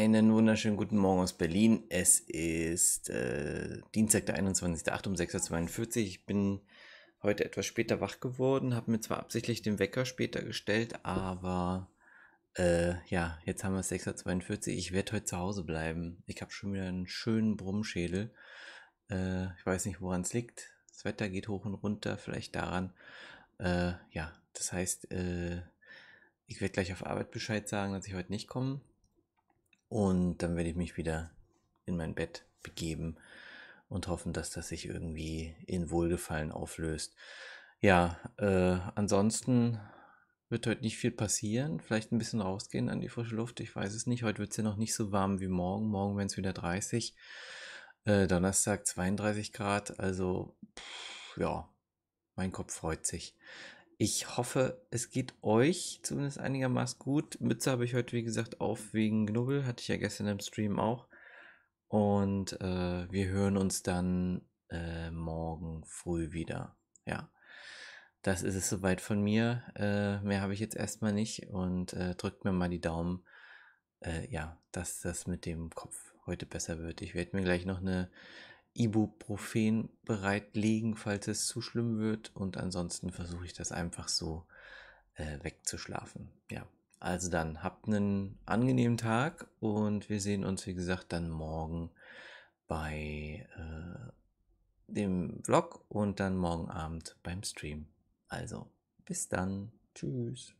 Einen wunderschönen guten Morgen aus Berlin. Es ist äh, Dienstag, der 21.08. um 6.42 Uhr. Ich bin heute etwas später wach geworden, habe mir zwar absichtlich den Wecker später gestellt, aber äh, ja, jetzt haben wir es 6.42 Uhr. Ich werde heute zu Hause bleiben. Ich habe schon wieder einen schönen Brummschädel. Äh, ich weiß nicht, woran es liegt. Das Wetter geht hoch und runter, vielleicht daran. Äh, ja, das heißt, äh, ich werde gleich auf Arbeit Bescheid sagen, dass ich heute nicht komme und dann werde ich mich wieder in mein Bett begeben und hoffen, dass das sich irgendwie in Wohlgefallen auflöst. Ja, äh, ansonsten wird heute nicht viel passieren. Vielleicht ein bisschen rausgehen an die frische Luft. Ich weiß es nicht. Heute wird es ja noch nicht so warm wie morgen. Morgen werden es wieder 30. Äh, Donnerstag 32 Grad. Also, pff, ja, mein Kopf freut sich. Ich hoffe, es geht euch zumindest einigermaßen gut. Mütze habe ich heute, wie gesagt, auf wegen Knubbel. Hatte ich ja gestern im Stream auch. Und äh, wir hören uns dann äh, morgen früh wieder. Ja, das ist es soweit von mir. Äh, mehr habe ich jetzt erstmal nicht. Und äh, drückt mir mal die Daumen, äh, ja, dass das mit dem Kopf heute besser wird. Ich werde mir gleich noch eine Ibuprofen bereitlegen, falls es zu schlimm wird. Und ansonsten versuche ich das einfach so äh, wegzuschlafen. Ja, also dann habt einen angenehmen Tag und wir sehen uns, wie gesagt, dann morgen bei äh, dem Vlog und dann morgen Abend beim Stream. Also, bis dann. Tschüss.